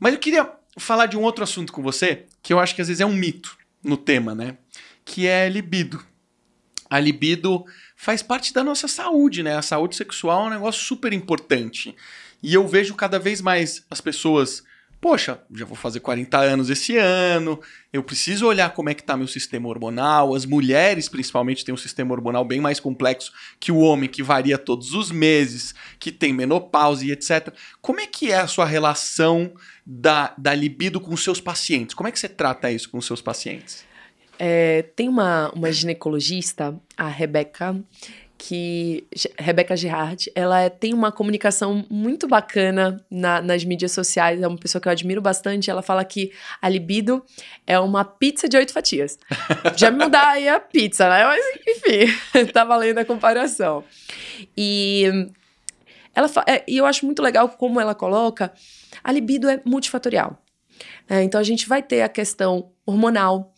Mas eu queria falar de um outro assunto com você, que eu acho que às vezes é um mito no tema, né? Que é libido. A libido faz parte da nossa saúde, né? A saúde sexual é um negócio super importante. E eu vejo cada vez mais as pessoas poxa, já vou fazer 40 anos esse ano, eu preciso olhar como é que está meu sistema hormonal, as mulheres principalmente têm um sistema hormonal bem mais complexo que o homem, que varia todos os meses, que tem menopausa e etc. Como é que é a sua relação da, da libido com os seus pacientes? Como é que você trata isso com os seus pacientes? É, tem uma, uma ginecologista, a Rebeca, que Rebeca Girard, ela é, tem uma comunicação muito bacana na, nas mídias sociais, é uma pessoa que eu admiro bastante, ela fala que a libido é uma pizza de oito fatias. Já me mudar aí a pizza, né? Mas enfim, tá valendo a comparação. E ela é, eu acho muito legal como ela coloca, a libido é multifatorial. É, então a gente vai ter a questão hormonal,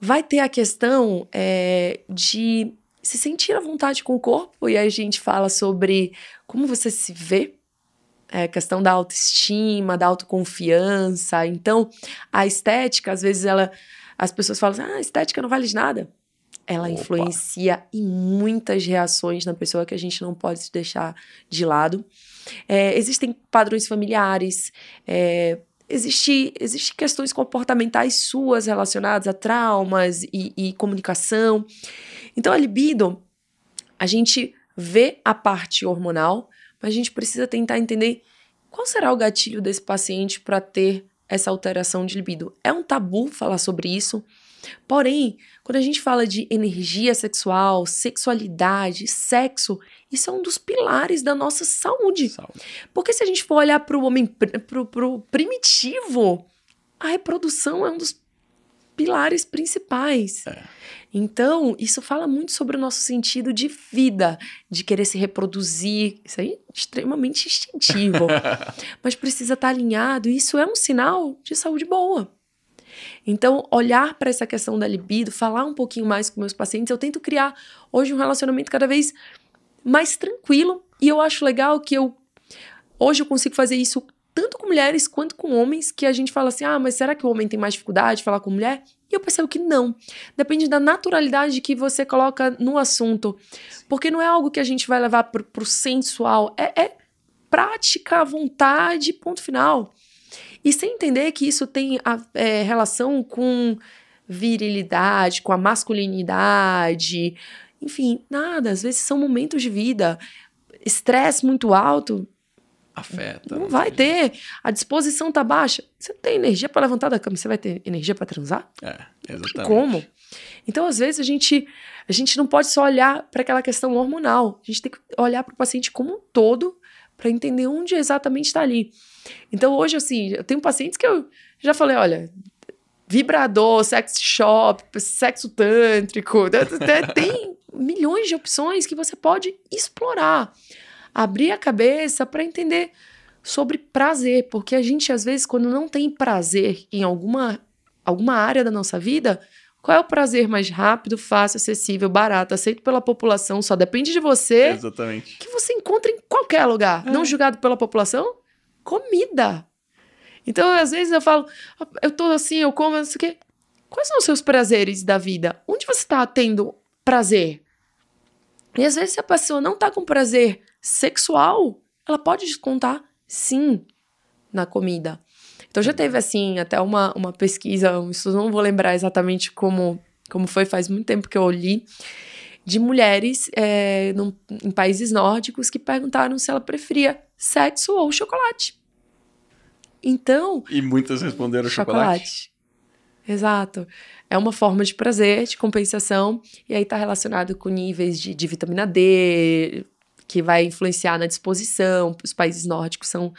vai ter a questão é, de se sentir à vontade com o corpo. E aí a gente fala sobre como você se vê, é, questão da autoestima, da autoconfiança. Então, a estética, às vezes, ela. As pessoas falam assim: ah, estética não vale de nada. Ela Opa. influencia em muitas reações na pessoa que a gente não pode deixar de lado. É, existem padrões familiares, é, Existem questões comportamentais suas relacionadas a traumas e, e comunicação. Então, a libido, a gente vê a parte hormonal, mas a gente precisa tentar entender qual será o gatilho desse paciente para ter essa alteração de libido. É um tabu falar sobre isso. Porém, quando a gente fala de energia sexual, sexualidade, sexo, isso é um dos pilares da nossa saúde. saúde. Porque se a gente for olhar para o homem pro, pro primitivo, a reprodução é um dos pilares principais. É. Então, isso fala muito sobre o nosso sentido de vida, de querer se reproduzir. Isso aí é extremamente instintivo. mas precisa estar tá alinhado, e isso é um sinal de saúde boa. Então, olhar para essa questão da libido, falar um pouquinho mais com meus pacientes, eu tento criar hoje um relacionamento cada vez mais tranquilo e eu acho legal que eu hoje eu consigo fazer isso tanto com mulheres quanto com homens, que a gente fala assim: "Ah, mas será que o homem tem mais dificuldade de falar com mulher?" E eu percebo que não. Depende da naturalidade que você coloca no assunto. Porque não é algo que a gente vai levar pro, pro sensual, é, é prática, vontade, ponto final. E sem entender que isso tem a, é, relação com virilidade, com a masculinidade, enfim, nada. Às vezes são momentos de vida. Estresse muito alto. Afeta. Não vai ter. A disposição tá baixa. Você não tem energia para levantar da cama. Você vai ter energia para transar? É, exatamente. Como? Então, às vezes, a gente, a gente não pode só olhar para aquela questão hormonal. A gente tem que olhar para o paciente como um todo para entender onde exatamente está ali. Então, hoje, assim, eu tenho pacientes que eu já falei: olha, vibrador, sex shop, sexo tântrico, tem milhões de opções que você pode explorar. Abrir a cabeça para entender sobre prazer, porque a gente às vezes quando não tem prazer em alguma alguma área da nossa vida, qual é o prazer mais rápido, fácil, acessível, barato, aceito pela população, só depende de você? Exatamente. Que você encontra em qualquer lugar, é. não julgado pela população? Comida. Então, às vezes eu falo, eu tô assim, eu como, não sei o quê. Quais são os seus prazeres da vida? Onde você está tendo prazer? E às vezes, se a pessoa não tá com prazer sexual, ela pode descontar, sim, na comida. Então já teve, assim, até uma, uma pesquisa, um estudo, não vou lembrar exatamente como, como foi, faz muito tempo que eu li, de mulheres é, num, em países nórdicos que perguntaram se ela preferia sexo ou chocolate. Então. E muitas responderam chocolate. chocolate. Exato. É uma forma de prazer, de compensação, e aí está relacionado com níveis de, de vitamina D, que vai influenciar na disposição. Os países nórdicos são,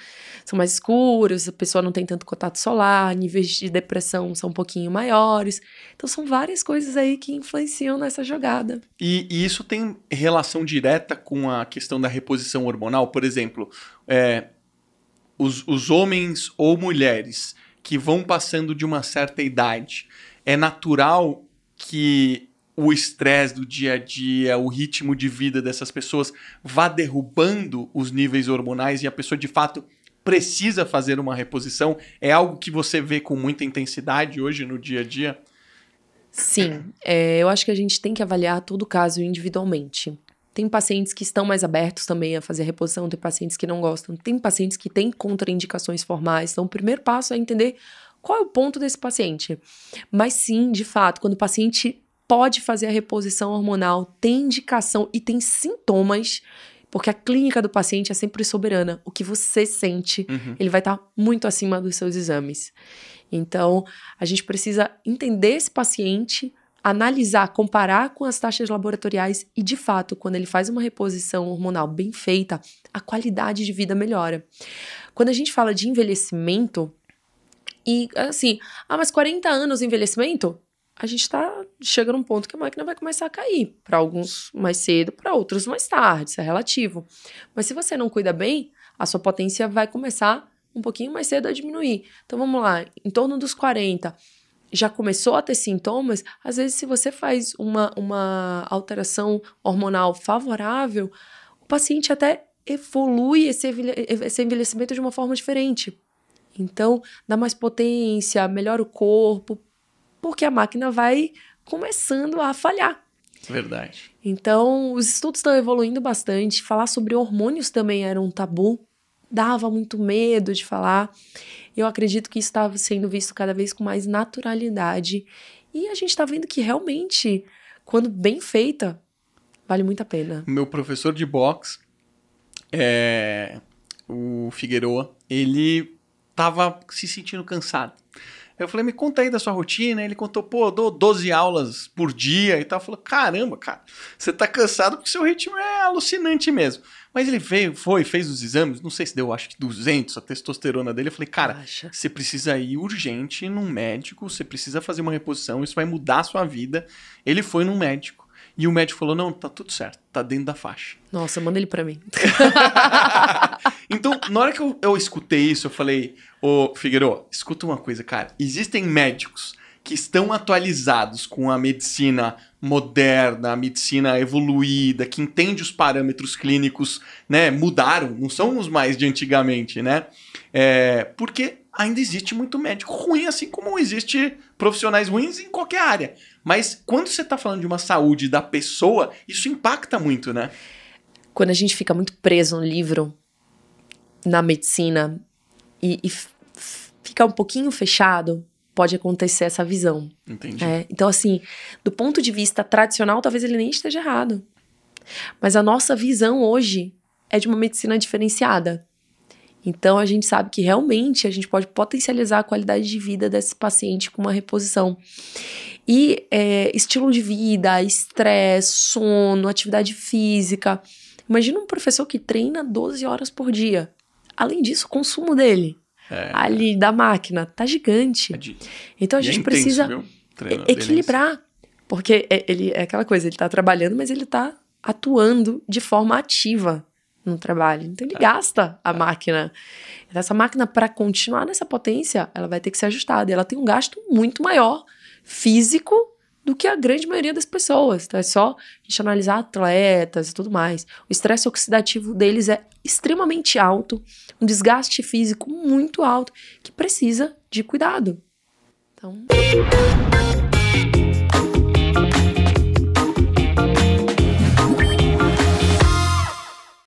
são mais escuros, a pessoa não tem tanto contato solar, níveis de depressão são um pouquinho maiores. Então, são várias coisas aí que influenciam nessa jogada. E, e isso tem relação direta com a questão da reposição hormonal? Por exemplo, é, os, os homens ou mulheres que vão passando de uma certa idade, é natural que o estresse do dia a dia, o ritmo de vida dessas pessoas vá derrubando os níveis hormonais e a pessoa de fato precisa fazer uma reposição? É algo que você vê com muita intensidade hoje no dia a dia? Sim, é, eu acho que a gente tem que avaliar todo caso individualmente. Tem pacientes que estão mais abertos também a fazer a reposição, tem pacientes que não gostam, tem pacientes que têm contraindicações formais. Então, o primeiro passo é entender qual é o ponto desse paciente. Mas sim, de fato, quando o paciente pode fazer a reposição hormonal, tem indicação e tem sintomas, porque a clínica do paciente é sempre soberana. O que você sente, uhum. ele vai estar tá muito acima dos seus exames. Então, a gente precisa entender esse paciente, analisar, comparar com as taxas laboratoriais e, de fato, quando ele faz uma reposição hormonal bem feita, a qualidade de vida melhora. Quando a gente fala de envelhecimento, e assim, ah, mas 40 anos envelhecimento? A gente está chega num ponto que a máquina vai começar a cair. Para alguns mais cedo, para outros mais tarde, isso é relativo. Mas se você não cuida bem, a sua potência vai começar um pouquinho mais cedo a diminuir. Então vamos lá, em torno dos 40, já começou a ter sintomas, às vezes se você faz uma, uma alteração hormonal favorável, o paciente até evolui esse, esse envelhecimento de uma forma diferente. Então, dá mais potência, melhora o corpo, porque a máquina vai começando a falhar. Verdade. Então, os estudos estão evoluindo bastante. Falar sobre hormônios também era um tabu. Dava muito medo de falar. Eu acredito que está estava sendo visto cada vez com mais naturalidade. E a gente está vendo que realmente, quando bem feita, vale muito a pena. Meu professor de boxe, é, o Figueroa, ele tava se sentindo cansado. Eu falei, me conta aí da sua rotina. Ele contou, pô, eu dou 12 aulas por dia e tal. Eu falei, caramba, cara, você tá cansado porque seu ritmo é alucinante mesmo. Mas ele veio, foi, fez os exames, não sei se deu, acho que 200, a testosterona dele. Eu falei, cara, Acha. você precisa ir urgente num médico, você precisa fazer uma reposição, isso vai mudar a sua vida. Ele foi num médico. E o médico falou: não, tá tudo certo, tá dentro da faixa. Nossa, manda ele para mim. Então, na hora que eu, eu escutei isso, eu falei, ô figueiro escuta uma coisa, cara. Existem médicos que estão atualizados com a medicina moderna, a medicina evoluída, que entende os parâmetros clínicos, né? Mudaram, não são os mais de antigamente, né? É, porque ainda existe muito médico ruim, assim como existe profissionais ruins em qualquer área. Mas quando você está falando de uma saúde da pessoa, isso impacta muito, né? Quando a gente fica muito preso no livro, na medicina e, e ficar um pouquinho fechado, pode acontecer essa visão. Entendi. É, então, assim, do ponto de vista tradicional, talvez ele nem esteja errado. Mas a nossa visão hoje é de uma medicina diferenciada. Então, a gente sabe que realmente a gente pode potencializar a qualidade de vida desse paciente com uma reposição. E é, estilo de vida, estresse, sono, atividade física. Imagina um professor que treina 12 horas por dia. Além disso, o consumo dele, é. ali é. da máquina, tá gigante. É então a é gente é intenso, precisa Treino, equilibrar. Porque ele é aquela coisa, ele tá trabalhando, mas ele tá atuando de forma ativa no trabalho. Então ele é. gasta a é. máquina. Então, essa máquina, para continuar nessa potência, ela vai ter que ser ajustada. E ela tem um gasto muito maior físico do que a grande maioria das pessoas. Então é só a gente analisar atletas e tudo mais. O estresse oxidativo deles é extremamente alto, um desgaste físico muito alto que precisa de cuidado. Então.